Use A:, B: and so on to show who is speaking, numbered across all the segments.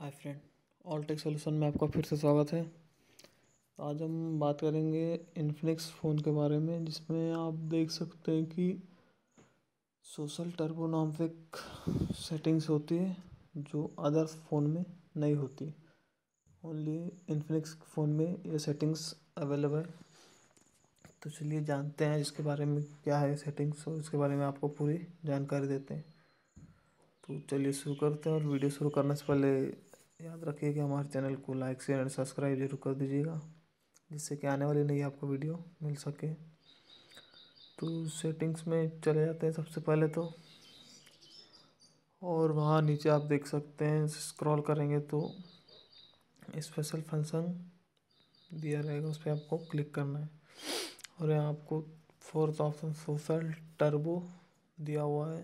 A: हाय friend All Tech Solution में आपका फिर से स्वागत है आज हम बात करेंगे इन्फ्लिक्स फ़ोन के बारे में जिसमें आप देख सकते हैं कि सोशल टर्बो नाम से एक सेटिंग्स होती है जो अदर फ़ोन में नहीं होती ओनली इन्फिनिक्स फ़ोन में ये सेटिंग्स अवेलेबल तो चलिए जानते हैं इसके बारे में क्या है सेटिंग्स और इसके बारे में आपको पूरी जानकारी देते हैं तो चलिए शुरू करते हैं और वीडियो शुरू करने से पहले याद रखिए कि हमारे चैनल को लाइक शेयर एंड सब्सक्राइब जरूर कर दीजिएगा जिससे कि आने वाली नई आपको वीडियो मिल सके तो सेटिंग्स में चले जाते हैं सबसे पहले तो और वहाँ नीचे आप देख सकते हैं स्क्रॉल करेंगे तो स्पेशल फंक्शन दिया रहेगा उस पर आपको क्लिक करना है और यहाँ आपको फोर्थ ऑप्शन सोशल टर्बो दिया हुआ है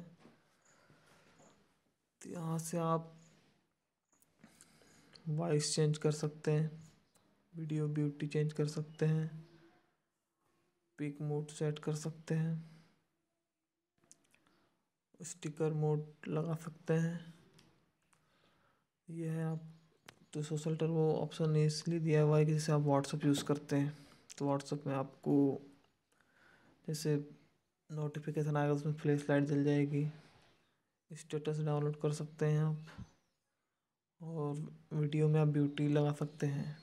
A: तो यहाँ से आप वॉइस चेंज कर सकते हैं वीडियो ब्यूटी चेंज कर सकते हैं पिक मोड सेट कर सकते हैं स्टिकर मोड लगा सकते हैं यह है आप तो सोशल वो ऑप्शन इसलिए दिया हुआ है कि जैसे आप व्हाट्सअप यूज़ करते हैं तो व्हाट्सअप में आपको जैसे नोटिफिकेशन आएगा उसमें फ्लैश लाइट जल जाएगी स्टेटस डाउनलोड कर सकते हैं आप और वीडियो में आप ब्यूटी लगा सकते हैं